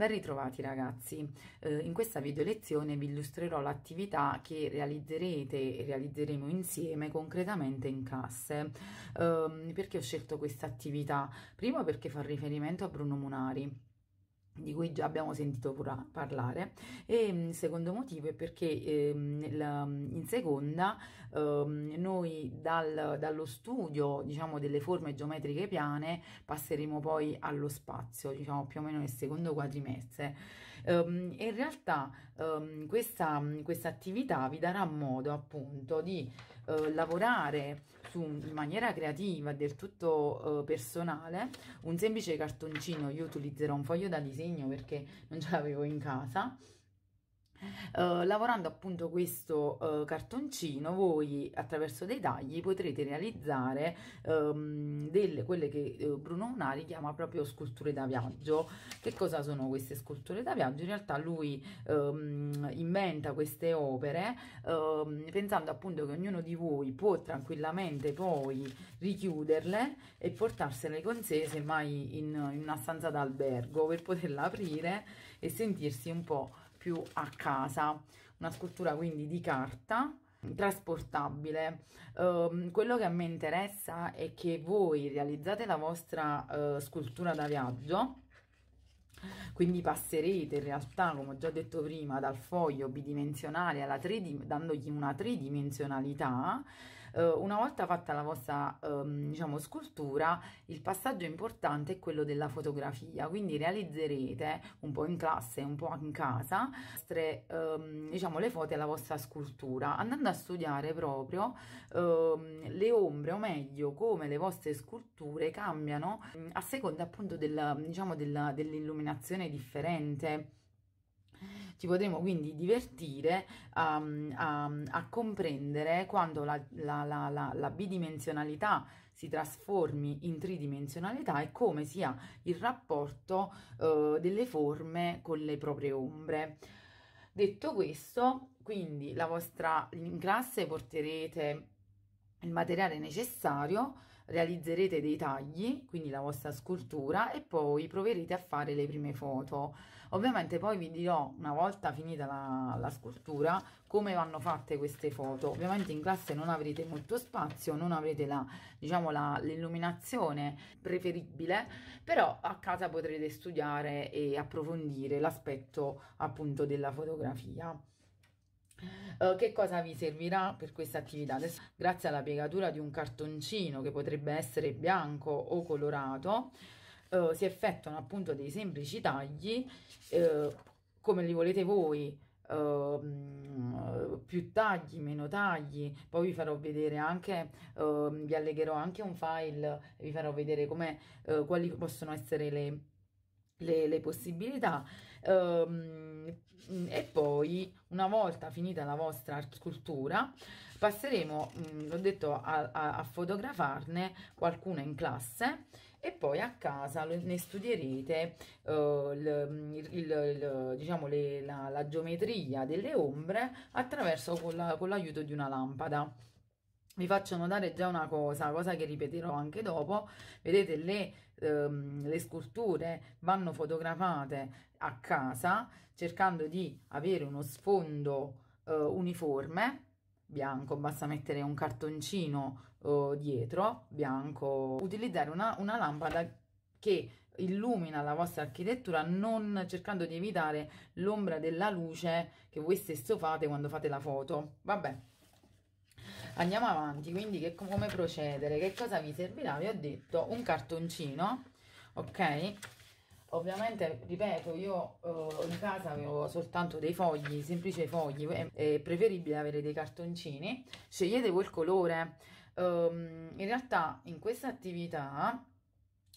Ben ritrovati ragazzi, eh, in questa video lezione vi illustrerò l'attività che realizzerete e realizzeremo insieme concretamente in casse. Eh, perché ho scelto questa attività? Primo perché fa riferimento a Bruno Munari di cui già abbiamo sentito parlare e mm, il secondo motivo è perché ehm, mm, in seconda ehm, noi dal, dallo studio diciamo delle forme geometriche piane passeremo poi allo spazio diciamo più o meno nel secondo quadrimestre ehm, in realtà ehm, questa, mm, questa attività vi darà modo appunto di eh, lavorare su, in maniera creativa, del tutto eh, personale, un semplice cartoncino, io utilizzerò un foglio da disegno perché non ce l'avevo in casa, eh, lavorando appunto questo uh, cartoncino voi attraverso dei tagli potrete realizzare um, delle, quelle che uh, Bruno Unari chiama proprio sculture da viaggio che cosa sono queste sculture da viaggio? in realtà lui um, inventa queste opere um, pensando appunto che ognuno di voi può tranquillamente poi richiuderle e portarsene con sé semmai in, in una stanza d'albergo per poterla aprire e sentirsi un po' più a casa. Una scultura quindi di carta mm. trasportabile. Uh, quello che a me interessa è che voi realizzate la vostra uh, scultura da viaggio quindi passerete in realtà, come ho già detto prima, dal foglio bidimensionale alla tridim- dandogli una tridimensionalità eh, una volta fatta la vostra ehm, diciamo, scultura, il passaggio importante è quello della fotografia, quindi realizzerete un po' in classe, un po' in casa, vostre, ehm, diciamo, le foto alla vostra scultura, andando a studiare proprio ehm, le ombre, o meglio, come le vostre sculture cambiano mm, a seconda appunto del, diciamo, della, dell'illuminazione differente ci potremo quindi divertire um, ehm, a, ehm, a, comprendere quando la, la, la, la bidimensionalità si trasformi in tridimensionalità e come sia il rapporto uh, delle forme con le proprie ombre. Detto questo, quindi la vostra in classe porterete il materiale necessario, realizzerete dei tagli, quindi la vostra scultura e poi proverete a fare le prime foto. Ovviamente poi vi dirò, una volta finita la, la scultura, come vanno fatte queste foto. Ovviamente in classe non avrete molto spazio, non avrete diciamo, l'illuminazione diciamo, preferibile, però a casa potrete studiare e approfondire l'aspetto appunto della fotografia. Uh, che cosa vi servirà per questa attività? Adesso, grazie alla piegatura di un cartoncino che potrebbe essere bianco o colorato, eh, si effettuano appunto dei semplici tagli eh, come li volete voi Uh, più tagli, meno tagli, poi vi farò vedere anche, uh, vi allegherò anche un file, vi farò vedere come, uh, quali possono essere le, le, le possibilità ehm, e poi una volta finita la vostra scultura passeremo, mm, l'ho detto, a, a, a fotografarne qualcuna in classe e poi a casa ne studierete uh, il, il, il, diciamo le, la, la, geometria delle ombre attraverso con l'aiuto la, di una lampada vi faccio notare già una cosa, cosa che ripeterò anche dopo, vedete le, ehm, le, sculture vanno fotografate a casa cercando di avere uno sfondo eh, uniforme bianco, basta mettere un cartoncino eh, dietro bianco, utilizzare una, una lampada che illumina la vostra architettura non cercando di evitare l'ombra della luce che voi stesso fate quando fate la foto vabbè andiamo avanti quindi che, come procedere che cosa vi servirà vi ho detto un cartoncino ok Ovviamente, ripeto, io eh, in casa avevo soltanto dei fogli, semplici fogli, è, è preferibile avere dei cartoncini. Scegliete quel colore. Um, in realtà in questa attività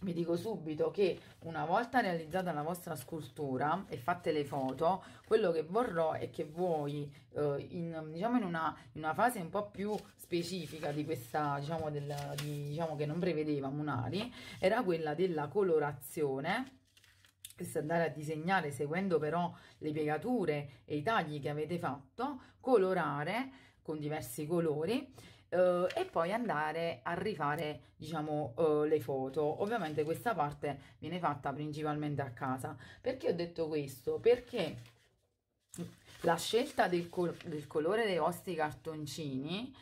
vi dico subito che una volta realizzata la vostra scultura e fatte le foto, quello che vorrò è che voi, eh, in, diciamo in una, in una, fase un po' più specifica di questa, diciamo, del, di, diciamo che non prevedeva Munari, era quella della colorazione questo andare a disegnare seguendo però le piegature e i tagli che avete fatto, colorare con diversi colori eh, e poi andare a rifare diciamo eh, le foto ovviamente questa parte viene fatta principalmente a casa perché ho detto questo perché la scelta del, col del colore dei vostri cartoncini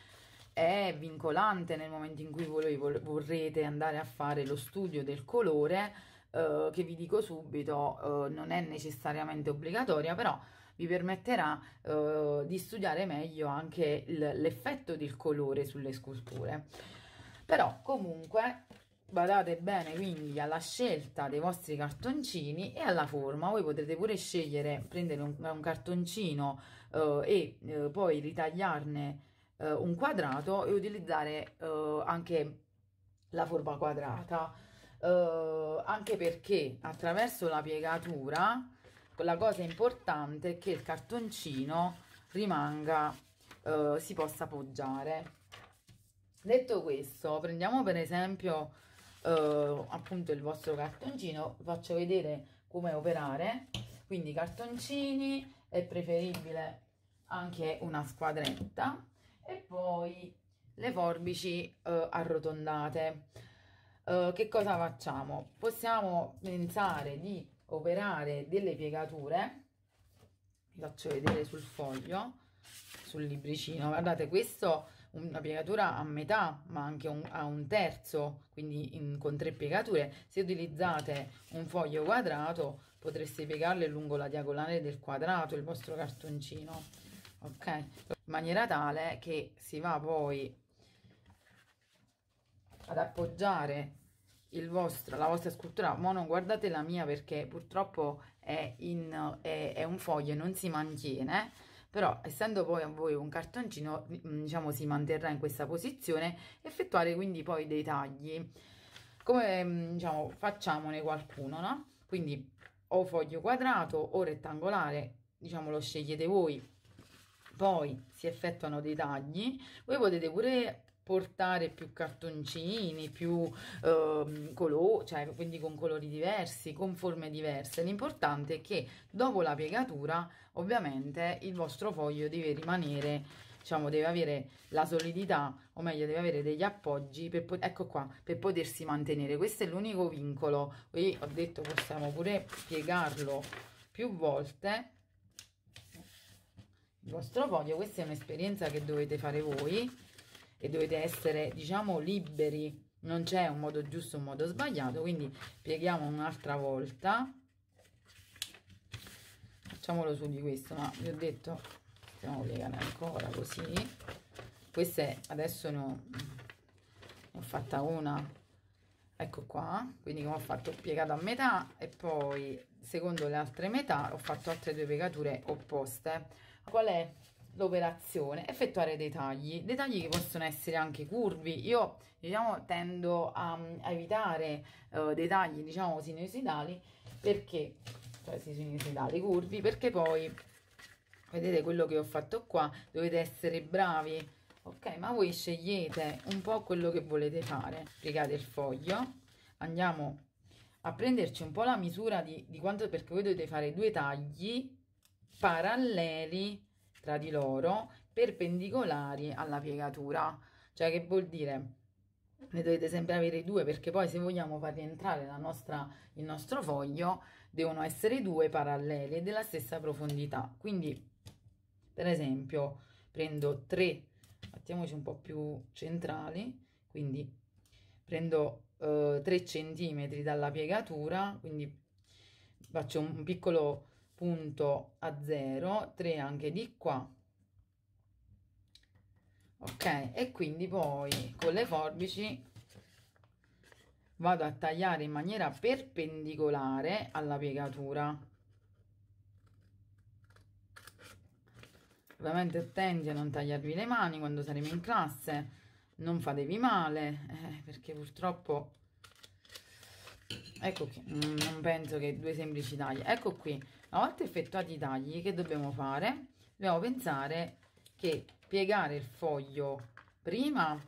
è vincolante nel momento in cui voi vorrete andare a fare lo studio del colore eh, che vi dico subito eh, non è necessariamente obbligatoria, però vi permetterà eh, di studiare meglio anche l'effetto del colore sulle sculture. Però comunque badate bene quindi alla scelta dei vostri cartoncini e alla forma voi potrete pure scegliere prendere un, un cartoncino eh, e eh, poi ritagliarne eh, un quadrato e utilizzare eh, anche la forma quadrata eh, anche perché attraverso la piegatura la cosa importante è che il cartoncino rimanga, eh, si possa appoggiare. Detto questo, prendiamo per esempio eh, appunto il vostro cartoncino, Vi faccio vedere come operare. Quindi cartoncini, è preferibile anche una squadretta e poi le forbici eh, arrotondate. Eh, che cosa facciamo? Possiamo pensare di operare delle piegature, vi faccio vedere sul foglio, sul libricino, guardate questo una piegatura a metà ma anche un, a un terzo quindi in, con tre piegature se utilizzate un foglio quadrato potreste piegarle lungo la diagonale del quadrato il vostro cartoncino ok in maniera tale che si va poi ad appoggiare vostro, la vostra scultura, ma non guardate la mia perché purtroppo è, in, è, è un foglio e non si mantiene, però essendo poi a voi un cartoncino mm, diciamo si manterrà in questa posizione, effettuare quindi poi dei tagli, come mm, diciamo facciamone qualcuno, no? Quindi o foglio quadrato o rettangolare, diciamo lo scegliete voi, poi si effettuano dei tagli, voi potete pure portare più cartoncini, più eh, colori, cioè quindi con colori diversi, con forme diverse. L'importante è che dopo la piegatura, ovviamente, il vostro foglio deve rimanere, diciamo, deve avere la solidità, o meglio, deve avere degli appoggi per, ecco qua, per potersi mantenere. Questo è l'unico vincolo. Qui ho detto possiamo pure piegarlo più volte il vostro foglio, questa è un'esperienza che dovete fare voi e dovete essere diciamo liberi non c'è un modo giusto un modo sbagliato quindi pieghiamo un'altra volta facciamolo su di questo ma vi ho detto stiamo piegando ancora così queste adesso ne ho, ne ho fatta una ecco qua quindi come ho fatto ho piegato a metà e poi secondo le altre metà ho fatto altre due piegature opposte qual è l'operazione, effettuare dei tagli, dei tagli che possono essere anche curvi, io diciamo tendo a, mm, a evitare uh, dei tagli diciamo sinusoidali perché, cioè sinusoidali curvi, perché poi vedete quello che ho fatto qua, dovete essere bravi, ok? Ma voi scegliete un po' quello che volete fare, piegate il foglio, andiamo a prenderci un po' la misura di, di quanto, perché voi dovete fare due tagli paralleli tra di loro perpendicolari alla piegatura, cioè che vuol dire ne dovete sempre avere due perché poi se vogliamo far rientrare la nostra, il nostro foglio devono essere due paralleli e della stessa profondità quindi per esempio prendo 3 mettiamoci un po' più centrali quindi prendo eh, 3 centimetri dalla piegatura quindi faccio un piccolo punto a 0 3 anche di qua ok e quindi poi con le forbici vado a tagliare in maniera perpendicolare alla piegatura ovviamente attenti a non tagliarvi le mani quando saremo in classe non fatevi male eh, perché purtroppo ecco qui mm, non penso che due semplici tagli ecco qui una volta effettuati i tagli, che dobbiamo fare? Dobbiamo pensare che piegare il foglio prima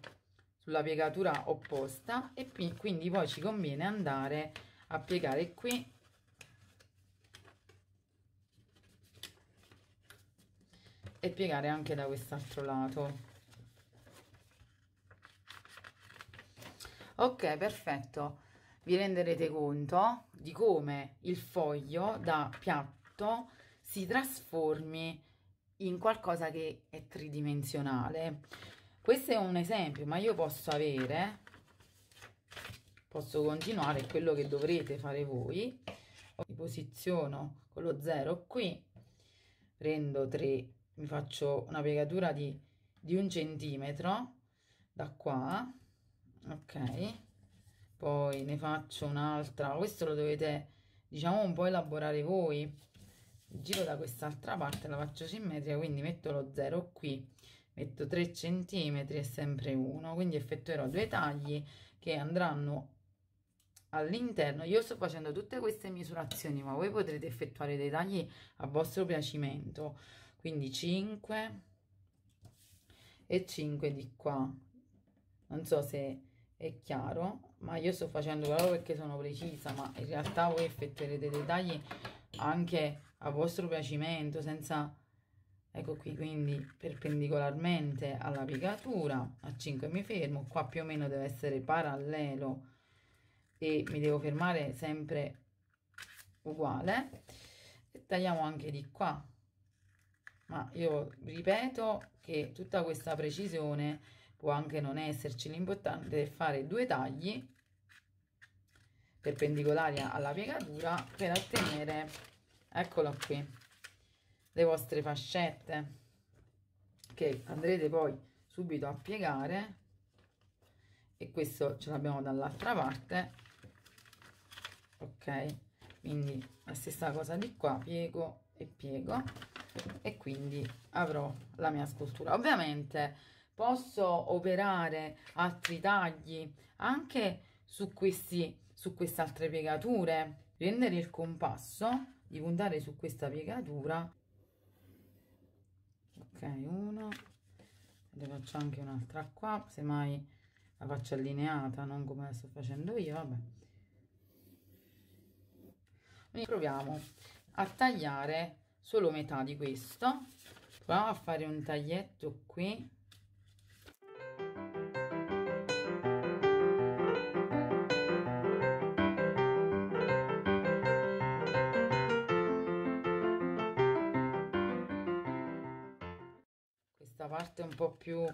sulla piegatura opposta e quindi poi ci conviene andare a piegare qui e piegare anche da quest'altro lato ok perfetto vi renderete mhm. conto di come il foglio da piatto si trasformi in qualcosa che è tridimensionale. Questo è un esempio, ma io posso avere, posso continuare quello che dovrete fare voi. Mi posiziono con lo zero qui, prendo 3, mi faccio una piegatura di, di un centimetro da qua, ok, poi ne faccio un'altra questo lo dovete diciamo un po' elaborare voi giro da quest'altra parte la faccio simmetrica quindi metto lo 0 qui metto 3 centimetri e sempre 1 quindi effettuerò due tagli che andranno all'interno io sto facendo tutte queste misurazioni ma voi potrete effettuare dei tagli a vostro piacimento quindi 5 e 5 di qua non so se è chiaro ma io sto facendo proprio perché sono precisa, ma in realtà voi effettuerete dei tagli anche a vostro piacimento, senza... Ecco qui, quindi perpendicolarmente alla piegatura, a 5 mi fermo, qua più o meno deve essere parallelo e mi devo fermare sempre uguale. E tagliamo anche di qua, ma io ripeto che tutta questa precisione può anche non esserci, l'importante è fare due tagli perpendicolari alla piegatura per ottenere, eccolo qui, le vostre fascette che andrete poi subito a piegare e questo ce l'abbiamo dall'altra parte ok quindi la stessa cosa di qua piego e piego e quindi avrò la mia scultura ovviamente posso operare altri tagli anche su questi su queste altre piegature prendere il compasso di puntare su questa piegatura ok una ne faccio anche un'altra qua semmai la faccio allineata non come la sto facendo io vabbè Quindi proviamo a tagliare solo metà di questo proviamo a fare un taglietto qui questa parte un po' più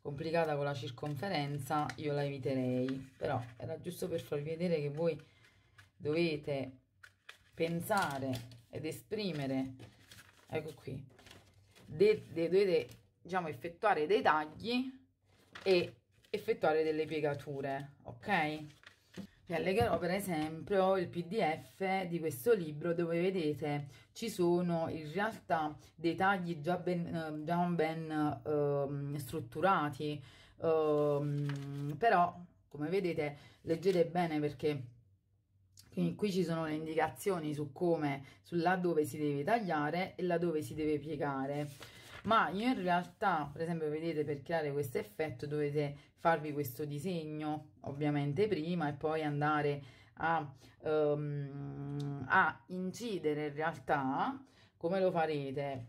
complicata con la circonferenza io la eviterei però era giusto per farvi vedere che voi dovete pensare ed esprimere ecco qui de, de, dovete diciamo effettuare dei tagli e effettuare delle piegature ok vi allegherò per esempio il pdf di questo libro dove vedete ci sono in realtà dei tagli già ben, ehm, già ben eh, strutturati eh, però come vedete leggete bene perché quindi qui ci sono le indicazioni su come, su là si deve tagliare e là dove si deve piegare ma io in realtà per esempio vedete per creare questo effetto dovete farvi questo disegno ovviamente prima e poi andare a, um, a incidere in realtà come lo farete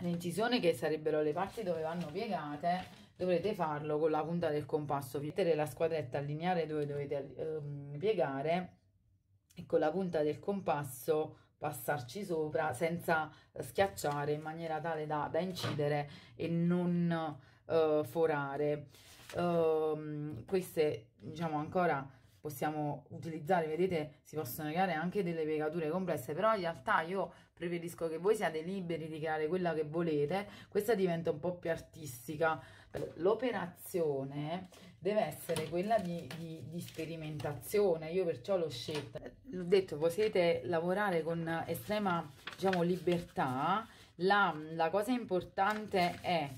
l'incisione che sarebbero le parti dove vanno piegate dovrete farlo con la punta del compasso mettere la squadretta allineare dove dovete um, piegare e con la punta del compasso passarci sopra senza schiacciare in maniera tale da, da incidere e non uh, forare. Uh, queste diciamo ancora possiamo utilizzare, vedete si possono creare anche delle piegature complesse, però in realtà io preferisco che voi siate liberi di creare quella che volete, questa diventa un po' più artistica, l'operazione deve essere quella di, di, di, sperimentazione, io perciò l'ho scelta. L'ho detto, potete lavorare con estrema diciamo, libertà, la, la cosa importante è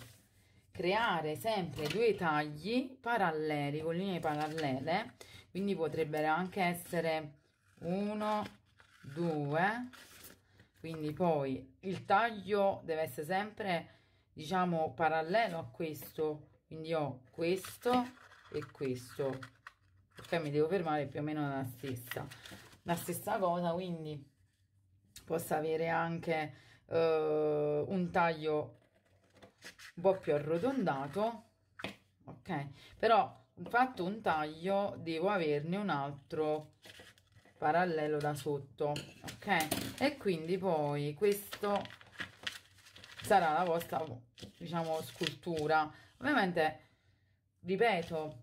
creare sempre due tagli paralleli, con linee parallele, quindi potrebbero anche essere 1, 2, quindi poi il taglio deve essere sempre diciamo parallelo a questo quindi ho questo e questo ok mi devo fermare più o meno la stessa la stessa cosa quindi possa avere anche eh, un taglio un po' più arrotondato ok però fatto un taglio devo averne un altro parallelo da sotto ok e quindi poi questo sarà la vostra, diciamo, scultura. Ovviamente, ripeto,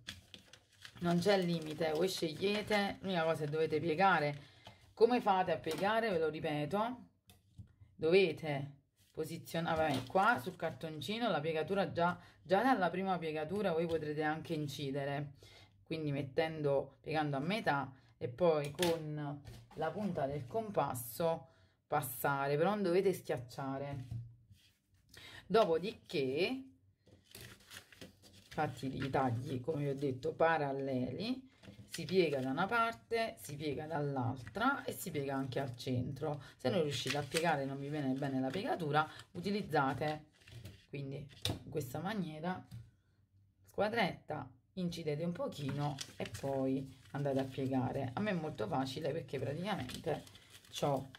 non c'è limite, voi scegliete, l'unica cosa è dovete piegare. Come fate a piegare, ve lo ripeto, dovete posizionare qua sul cartoncino la piegatura già, già dalla prima piegatura voi potrete anche incidere quindi mettendo piegando a metà e poi con la punta del compasso passare però non dovete schiacciare dopodiché fatti i tagli come ho detto paralleli si piega da una parte si piega dall'altra e si piega anche al centro se non riuscite a piegare non vi viene bene la piegatura utilizzate quindi in questa maniera squadretta incidete un pochino e poi andate a piegare a me è molto facile perché praticamente ho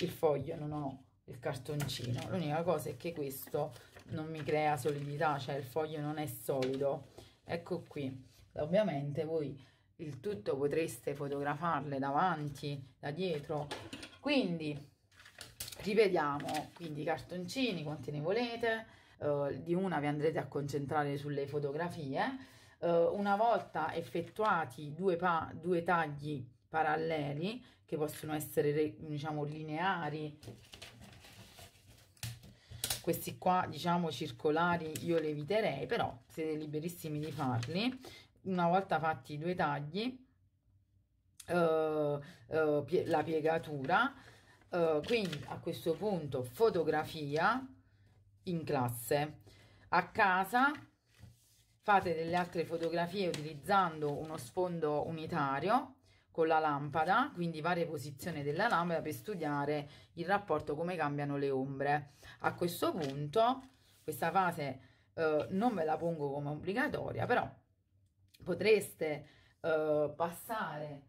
il foglio non ho il cartoncino l'unica cosa è che questo non mi crea solidità cioè il foglio non è solido ecco qui ovviamente voi il tutto potreste fotografarle davanti da dietro quindi rivediamo quindi i cartoncini quanti ne volete uh, di una vi andrete a concentrare sulle fotografie uh, una volta effettuati due, due tagli paralleli che possono essere diciamo lineari questi qua diciamo circolari io li eviterei però siete liberissimi di farli una volta fatti i due tagli eh, eh, pie la piegatura eh, quindi a questo punto fotografia in classe a casa fate delle altre fotografie utilizzando uno sfondo unitario con la lampada, quindi varie posizioni della lampada per studiare il rapporto come cambiano le ombre. A questo punto questa fase eh, non ve la pongo come obbligatoria, però potreste eh, passare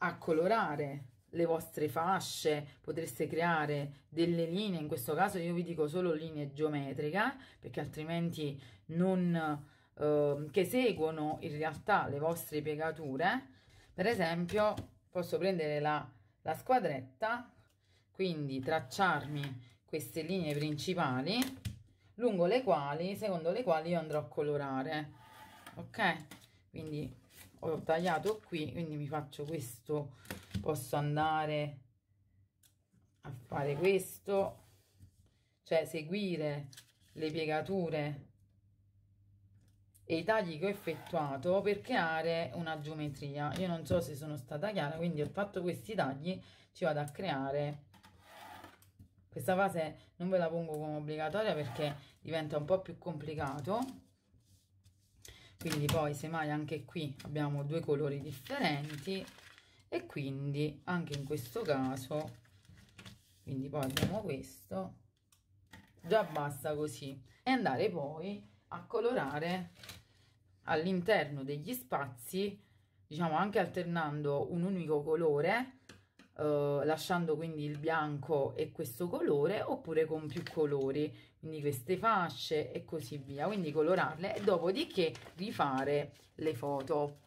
a colorare le vostre fasce, potreste creare delle linee, in questo caso io vi dico solo linee geometriche, perché altrimenti non... Eh, che seguono in realtà le vostre piegature, per esempio posso prendere la, la squadretta quindi tracciarmi queste linee principali lungo le quali secondo le quali io andrò a colorare ok quindi ho tagliato qui quindi mi faccio questo posso andare a fare questo cioè seguire le piegature e i tagli che ho effettuato per creare una geometria. Io non so se sono stata chiara, quindi ho fatto questi tagli, ci vado a creare questa fase non ve la pongo come obbligatoria perché diventa un po' più complicato quindi poi semmai anche qui abbiamo due colori differenti e quindi anche in questo caso quindi poi abbiamo questo già basta così e andare poi a colorare all'interno degli spazi diciamo anche alternando un unico colore eh, lasciando quindi il bianco e questo colore oppure con più colori quindi queste fasce e così via quindi colorarle e dopodiché rifare le foto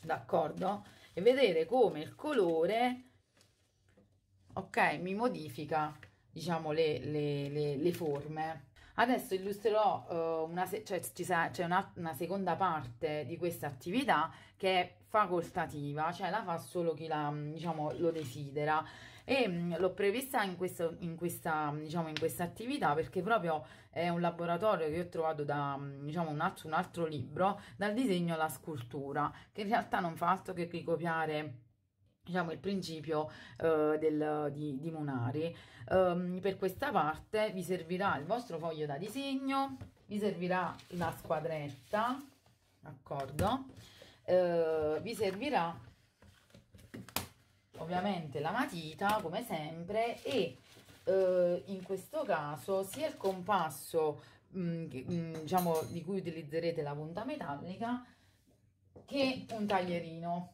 d'accordo e vedere come il colore ok mi modifica diciamo le, le, le, le forme Adesso illustrerò uh, una, se- cioè, ci sarà, c'è una, una seconda parte di questa attività che è facoltativa, cioè la fa solo chi la, mm, diciamo, lo desidera e mm, l'ho prevista in, questo, in questa mm, diciamo in questa attività perché proprio è un laboratorio che ho trovato da diciamo un altro, un altro libro dal disegno alla scultura che in realtà non fa altro che ricopiare diciamo, il principio eh, del, di, di, Monari. Um, ehm, per questa parte vi servirà il vostro foglio da disegno, vi servirà la squadretta, d'accordo? Uh, vi servirà ovviamente la matita, come sempre, e uh, in questo caso sia il compasso mm, mm, diciamo, di cui utilizzerete la punta metallica che un taglierino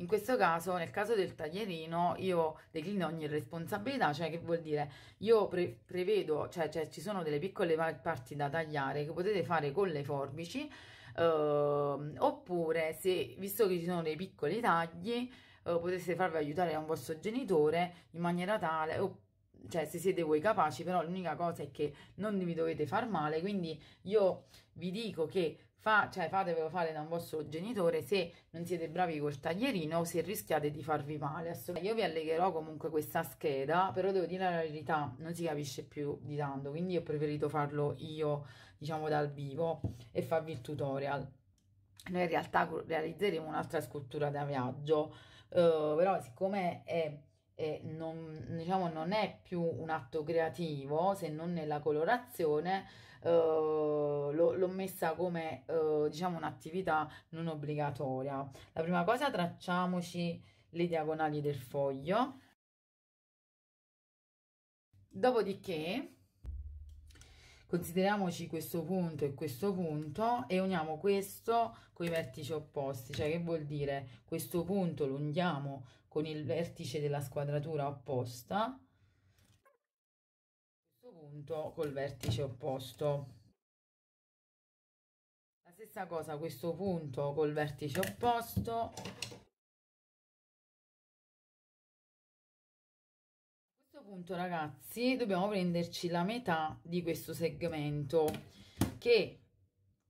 in questo caso, nel caso del taglierino, io declino ogni responsabilità, cioè che vuol dire io pre prevedo, cioè, cioè, ci sono delle piccole parti da tagliare che potete fare con le forbici, eh, oppure se, visto che ci sono dei piccoli tagli, eh, poteste farvi aiutare da un vostro genitore in maniera tale, cioè se siete voi capaci, però l'unica cosa è che non vi dovete far male, quindi io vi dico che Fa, cioè, fatevelo fare da un vostro genitore se non siete bravi col taglierino, o se rischiate di farvi male. Io vi allegherò comunque questa scheda, però devo dire la verità, non si capisce più di tanto, quindi ho preferito farlo io, diciamo, dal vivo e farvi il tutorial. Noi in realtà realizzeremo un'altra scultura da viaggio, eh, però siccome è non, diciamo, non è più un atto creativo se non nella colorazione uh, l'ho messa come uh, diciamo un'attività non obbligatoria. La prima cosa tracciamoci le diagonali del foglio. Dopodiché consideriamoci questo punto e questo punto e uniamo questo con i vertici opposti, cioè che vuol dire questo punto lo uniamo con il vertice della squadratura opposta appunto col vertice opposto la stessa cosa questo punto col vertice opposto a questo punto ragazzi dobbiamo prenderci la metà di questo segmento che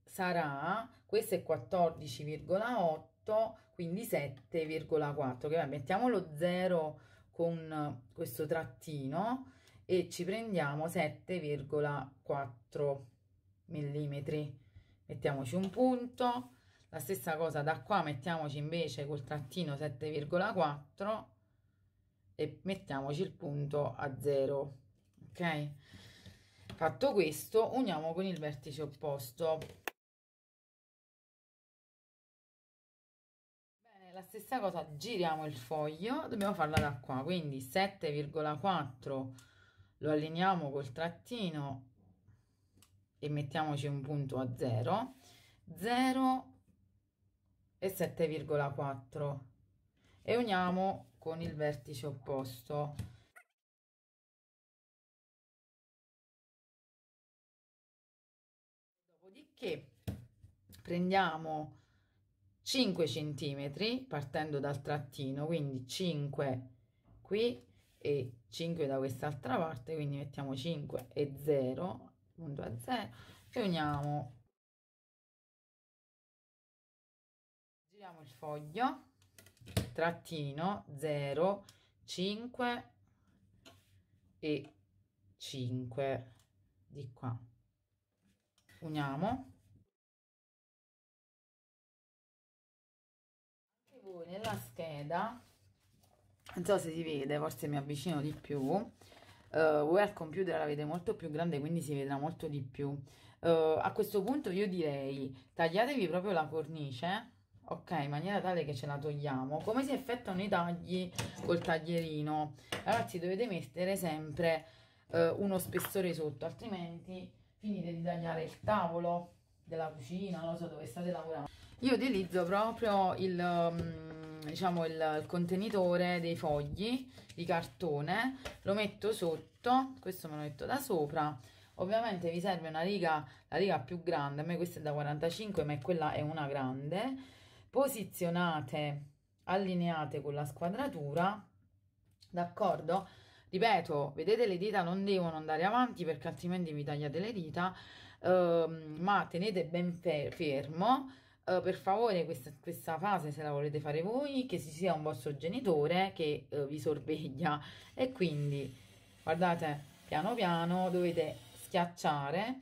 sarà questo è 14,8 quindi 7,4 che mettiamo lo 0 con questo trattino e ci prendiamo 7,4 mm mettiamoci un punto la stessa cosa da qua mettiamoci invece col trattino 7,4 e mettiamoci il punto a 0 ok fatto questo uniamo con il vertice opposto la stessa cosa giriamo il foglio dobbiamo farla da qua quindi 7,4 lo allineiamo col trattino e mettiamoci un punto a 0 0 e 7,4 e uniamo con il vertice opposto dopodiché prendiamo 5 centimetri partendo dal trattino quindi 5 qui e 5 da quest'altra parte, quindi mettiamo 5 e 0, punto a 0, e uniamo. Giriamo il foglio, trattino 0, 5 e 5 di qua. Uniamo. Anche voi nella scheda non so se si vede, forse mi avvicino di più, uh, eh, voi al computer la avete molto più grande quindi si vedrà molto di più. Uh, a questo punto io direi tagliatevi proprio la cornice, ok, in maniera tale che ce la togliamo. Come si effettuano i tagli col taglierino? Ragazzi dovete mettere sempre uh, uno spessore sotto, altrimenti finite di tagliare il tavolo della cucina, non so dove state lavorando. Io utilizzo proprio il... Um, diciamo il, il, contenitore dei fogli di cartone lo metto sotto questo me lo metto da sopra ovviamente vi serve una riga la riga più grande a me questa è da 45 ma quella è una grande posizionate allineate con la squadratura d'accordo ripeto vedete le dita non devono andare avanti perché altrimenti vi tagliate le dita ehm, ma tenete ben fer fermo Uh, per favore questa, questa, fase se la volete fare voi, che si sia un vostro genitore che uh, vi sorveglia e quindi guardate piano piano dovete schiacciare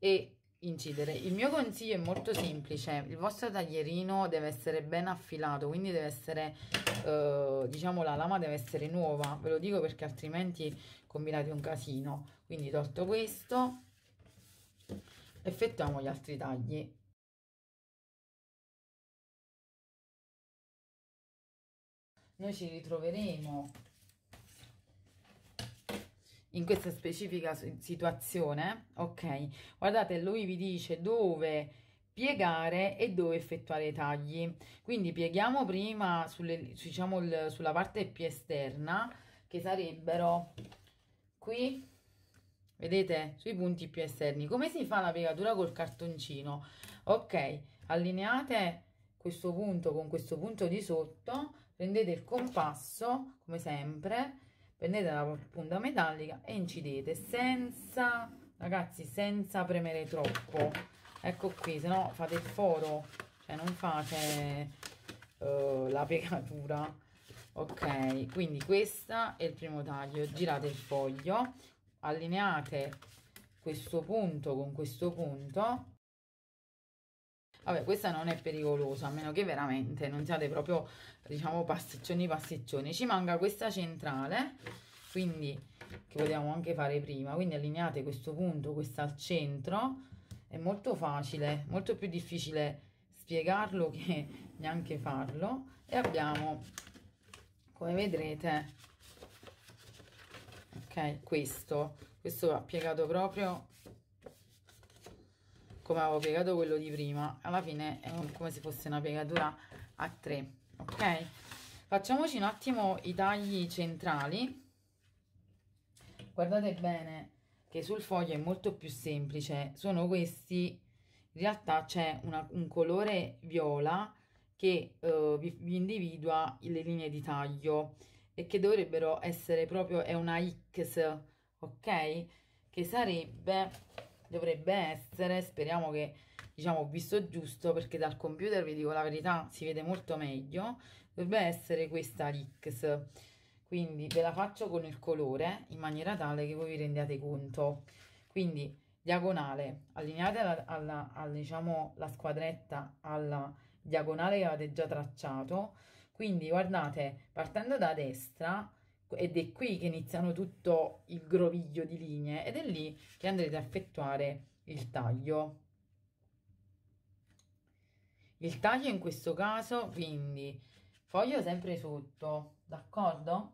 e incidere. Il mio consiglio è molto semplice, il vostro taglierino deve essere ben affilato, quindi deve essere, uh, diciamo la lama deve essere nuova, ve lo dico perché altrimenti combinate un casino. Quindi tolto questo, effettuiamo gli altri tagli noi ci ritroveremo in questa specifica situazione, ok? Guardate, lui vi dice dove piegare e dove effettuare i tagli. Quindi pieghiamo prima sulle, diciamo, il, sulla parte più esterna, che sarebbero qui, vedete, sui punti più esterni. Come si fa la piegatura col cartoncino? Ok, allineate questo punto con questo punto di sotto, prendete il compasso come sempre prendete la punta metallica e incidete senza ragazzi senza premere troppo ecco qui se no fate il foro cioè non fate uh, la piegatura ok quindi questo è il primo taglio girate il foglio allineate questo punto con questo punto Vabbè, questa non è pericolosa, a meno che veramente non siate proprio, diciamo, pasticcioni pasticcioni. Ci manca questa centrale, quindi, che potevamo anche fare prima, quindi allineate questo punto, questa al centro. È molto facile, molto più difficile spiegarlo che neanche farlo. E abbiamo, come vedrete, ok, questo. Questo va piegato proprio come avevo piegato quello di prima alla fine è come se fosse una piegatura a 3 ok facciamoci un attimo i tagli centrali guardate bene che sul foglio è molto più semplice sono questi in realtà c'è un colore viola che eh, vi, vi individua le linee di taglio e che dovrebbero essere proprio è una X ok che sarebbe dovrebbe essere, speriamo che diciamo ho visto giusto perché dal computer vi dico la verità si vede molto meglio, dovrebbe essere questa Rix, quindi ve la faccio con il colore in maniera tale che voi vi rendiate conto, quindi diagonale, allineate alla, alla, alla diciamo, la squadretta alla diagonale che avete già tracciato, quindi guardate partendo da destra ed è qui che iniziano tutto il groviglio di linee ed è lì che andrete a effettuare il taglio. Il taglio in questo caso, quindi, foglio sempre sotto, d'accordo?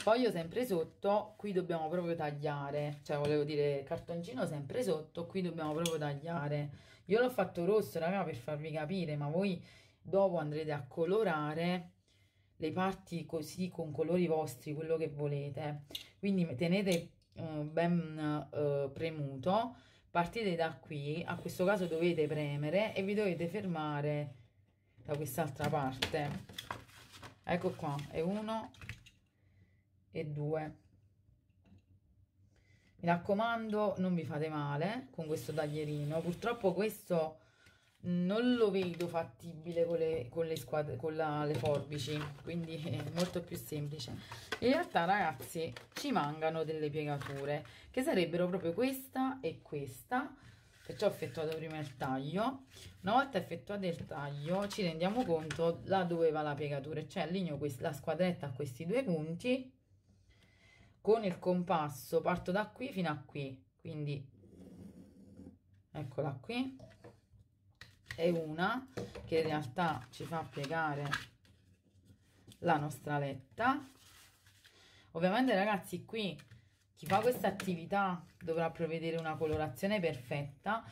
Foglio sempre sotto, qui dobbiamo proprio tagliare, cioè volevo dire cartoncino sempre sotto, qui dobbiamo proprio tagliare. Io l'ho fatto rosso, raga, per farvi capire, ma voi dopo andrete a colorare le parti così con colori vostri, quello che volete. Quindi tenete eh, ben eh, premuto, partite da qui, a questo caso dovete premere e vi dovete fermare da quest'altra parte. Ecco qua, è uno e due. Mi raccomando, non vi fate male con questo taglierino. Purtroppo questo non lo vedo fattibile con le, con le, squadre, con la, le forbici quindi è molto più semplice in realtà ragazzi ci mancano delle piegature che sarebbero proprio questa e questa perciò ho effettuato prima il taglio una volta effettuato il taglio ci rendiamo conto là dove va la piegatura cioè allineo la squadretta a questi due punti con il compasso parto da qui fino a qui quindi eccola qui e una che in realtà ci fa piegare la nostra letta ovviamente ragazzi qui chi fa questa attività dovrà provvedere una colorazione perfetta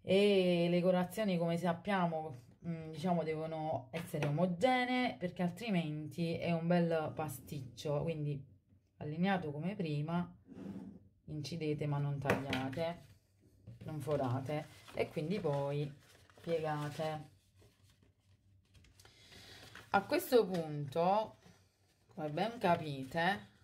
e le colorazioni come sappiamo mm, diciamo devono essere omogenee perché altrimenti è un bel pasticcio quindi allineato come prima incidete ma non tagliate non forate e quindi poi piegate a questo punto come ben capite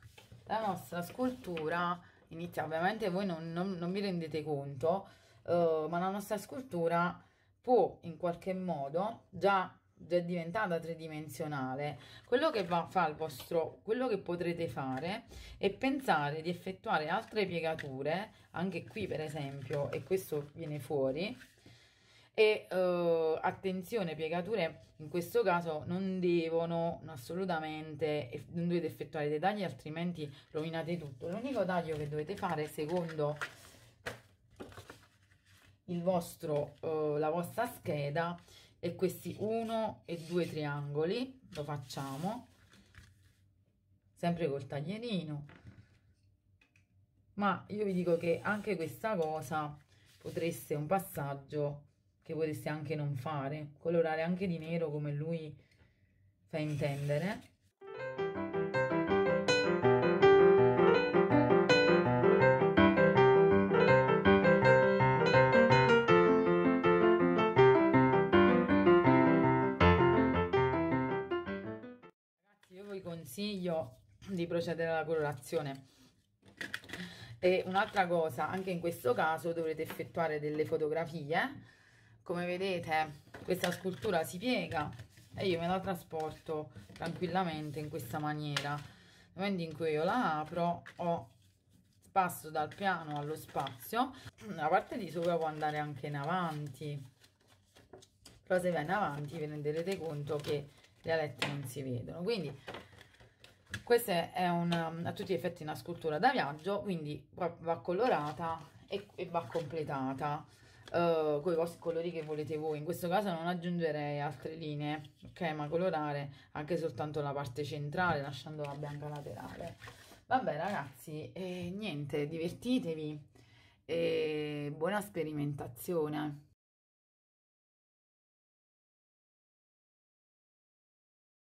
la nostra scultura inizia ovviamente voi non, non, non vi rendete conto eh, ma la nostra scultura può in qualche modo già già diventata tridimensionale, quello che va, fa il vostro, quello che potrete fare è pensare di effettuare altre piegature, anche qui per esempio, e questo viene fuori, e eh, attenzione piegature in questo caso non devono assolutamente non dovete effettuare dei tagli altrimenti rovinate tutto l'unico taglio che dovete fare secondo il vostro eh, la vostra scheda e questi 1 e 2 triangoli lo facciamo sempre col taglierino ma io vi dico che anche questa cosa potreste un passaggio che potreste anche non fare colorare anche di nero come lui fa intendere consiglio di procedere alla colorazione e un'altra cosa anche in questo caso dovrete effettuare delle fotografie come vedete questa scultura si piega e io me la trasporto tranquillamente in questa maniera nel momento in cui io la apro ho passo dal piano allo spazio la parte di sopra può andare anche in avanti però se va in avanti vi renderete conto che le alette non si vedono quindi questa è una, a tutti gli effetti una scultura da viaggio, quindi va colorata e, e va completata uh, eh, con i vostri colori che volete voi. In questo caso non aggiungerei altre linee, ok? Ma colorare anche soltanto la parte centrale, lasciando la bianca laterale. Vabbè ragazzi, eh, niente, divertitevi e buona sperimentazione.